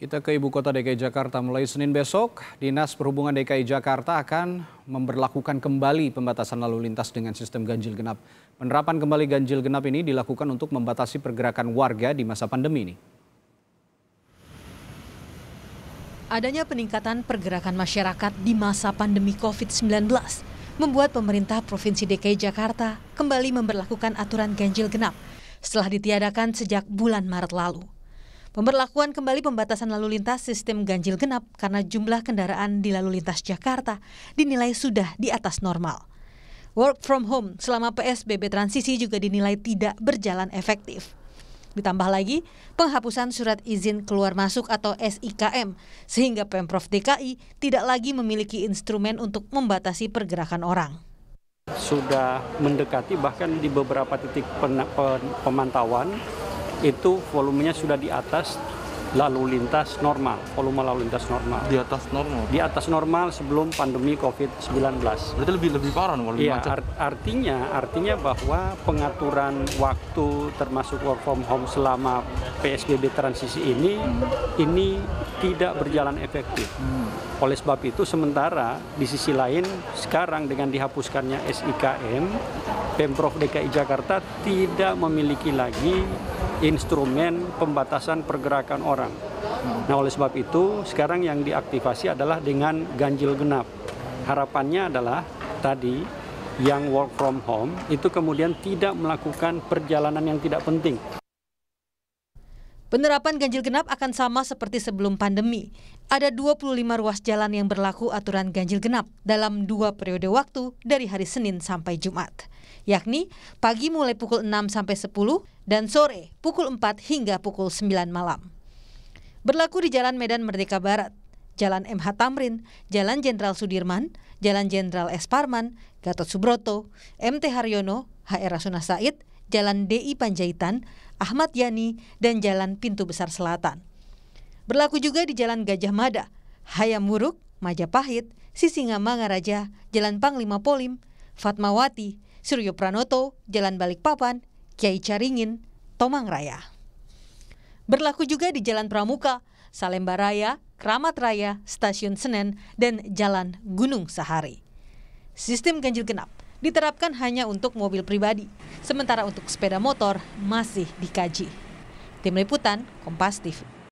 Kita ke Ibu Kota DKI Jakarta mulai Senin besok. Dinas Perhubungan DKI Jakarta akan memperlakukan kembali pembatasan lalu lintas dengan sistem ganjil genap. Penerapan kembali ganjil genap ini dilakukan untuk membatasi pergerakan warga di masa pandemi ini. Adanya peningkatan pergerakan masyarakat di masa pandemi COVID-19 membuat pemerintah Provinsi DKI Jakarta kembali memperlakukan aturan ganjil genap setelah ditiadakan sejak bulan Maret lalu. Pemberlakuan kembali pembatasan lalu lintas sistem ganjil genap karena jumlah kendaraan di lalu lintas Jakarta dinilai sudah di atas normal. Work from home selama PSBB transisi juga dinilai tidak berjalan efektif. Ditambah lagi, penghapusan surat izin keluar masuk atau SIKM, sehingga Pemprov DKI tidak lagi memiliki instrumen untuk membatasi pergerakan orang. Sudah mendekati bahkan di beberapa titik pemantauan, itu volumenya sudah di atas lalu lintas normal, volume lalu lintas normal. Di atas normal. Di atas normal sebelum pandemi COVID-19. Berarti lebih lebih parah volume. ya, Iya, art artinya artinya bahwa pengaturan waktu termasuk work from home selama PSBB transisi ini hmm. ini tidak berjalan efektif. Hmm. Oleh sebab itu sementara di sisi lain sekarang dengan dihapuskannya SIKM, Pemprov DKI Jakarta tidak memiliki lagi instrumen pembatasan pergerakan orang. Nah, oleh sebab itu, sekarang yang diaktifasi adalah dengan ganjil genap. Harapannya adalah tadi yang work from home itu kemudian tidak melakukan perjalanan yang tidak penting. Penerapan ganjil genap akan sama seperti sebelum pandemi. Ada 25 ruas jalan yang berlaku aturan ganjil genap dalam dua periode waktu dari hari Senin sampai Jumat, yakni pagi mulai pukul 6 sampai 10 dan sore pukul 4 hingga pukul 9 malam. Berlaku di Jalan Medan Merdeka Barat, Jalan MH Tamrin, Jalan Jenderal Sudirman, Jalan Jenderal Esparman, Gatot Subroto, MT Haryono, HR Rasuna Said, Jalan DI Panjaitan, Ahmad Yani, dan Jalan Pintu Besar Selatan. Berlaku juga di Jalan Gajah Mada, Hayamuruk, Majapahit, Sisinga Mangaraja, Jalan Panglima Polim, Fatmawati, Suryo Pranoto, Jalan Balikpapan, Kiai Caringin, Tomang Raya. Berlaku juga di Jalan Pramuka, Salemba Raya, Kramat Raya, Stasiun Senen, dan Jalan Gunung Sahari. Sistem ganjil genap diterapkan hanya untuk mobil pribadi, sementara untuk sepeda motor masih dikaji. Tim Liputan, Kompas TV.